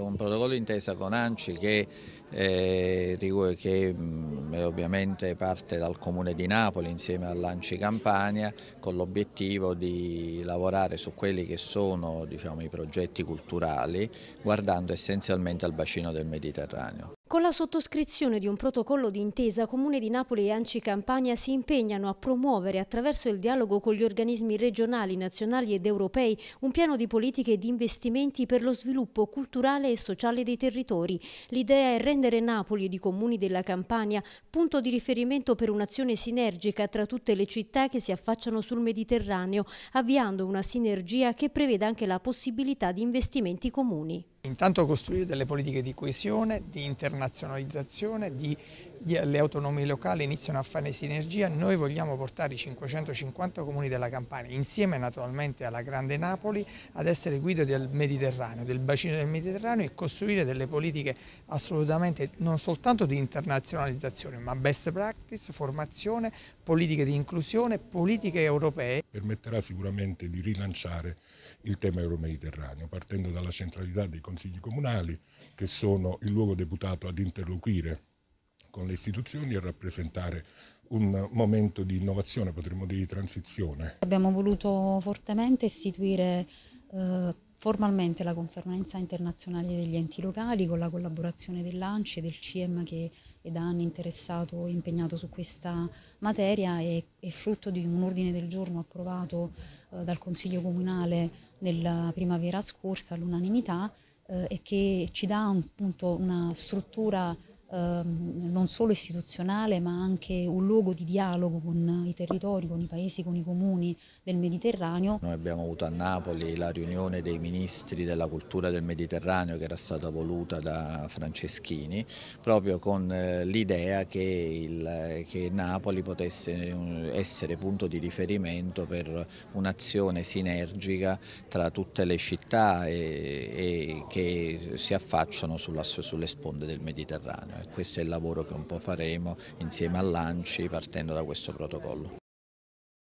Un protocollo intesa con ANCI che, eh, che mh, mm, ovviamente parte dal Comune di Napoli insieme all'ANCI Campania con l'obiettivo di lavorare su quelli che sono diciamo, i progetti culturali guardando essenzialmente al bacino del Mediterraneo. Con la sottoscrizione di un protocollo d'intesa, Comune di Napoli e Anci Campania si impegnano a promuovere attraverso il dialogo con gli organismi regionali, nazionali ed europei un piano di politiche di investimenti per lo sviluppo culturale e sociale dei territori. L'idea è rendere Napoli ed i comuni della Campania punto di riferimento per un'azione sinergica tra tutte le città che si affacciano sul Mediterraneo, avviando una sinergia che preveda anche la possibilità di investimenti comuni intanto costruire delle politiche di coesione, di internazionalizzazione, di le autonomie locali iniziano a fare sinergia, noi vogliamo portare i 550 comuni della Campania, insieme naturalmente alla Grande Napoli, ad essere guida del Mediterraneo, del bacino del Mediterraneo e costruire delle politiche assolutamente non soltanto di internazionalizzazione, ma best practice, formazione, politiche di inclusione, politiche europee. Permetterà sicuramente di rilanciare il tema euromediterraneo, partendo dalla centralità dei consigli comunali, che sono il luogo deputato ad interloquire con le istituzioni e rappresentare un momento di innovazione, potremmo dire di transizione. Abbiamo voluto fortemente istituire eh, formalmente la conferenza internazionale degli enti locali con la collaborazione dell'ANCI e del CIEM che è da anni interessato e impegnato su questa materia e è frutto di un ordine del giorno approvato eh, dal Consiglio Comunale nella primavera scorsa all'unanimità eh, e che ci dà un, appunto una struttura Ehm, non solo istituzionale ma anche un luogo di dialogo con i territori, con i paesi, con i comuni del Mediterraneo. Noi abbiamo avuto a Napoli la riunione dei ministri della cultura del Mediterraneo che era stata voluta da Franceschini proprio con eh, l'idea che, che Napoli potesse essere punto di riferimento per un'azione sinergica tra tutte le città e, e che si affacciano sulla, sulle sponde del Mediterraneo e questo è il lavoro che un po' faremo insieme a Lanci partendo da questo protocollo.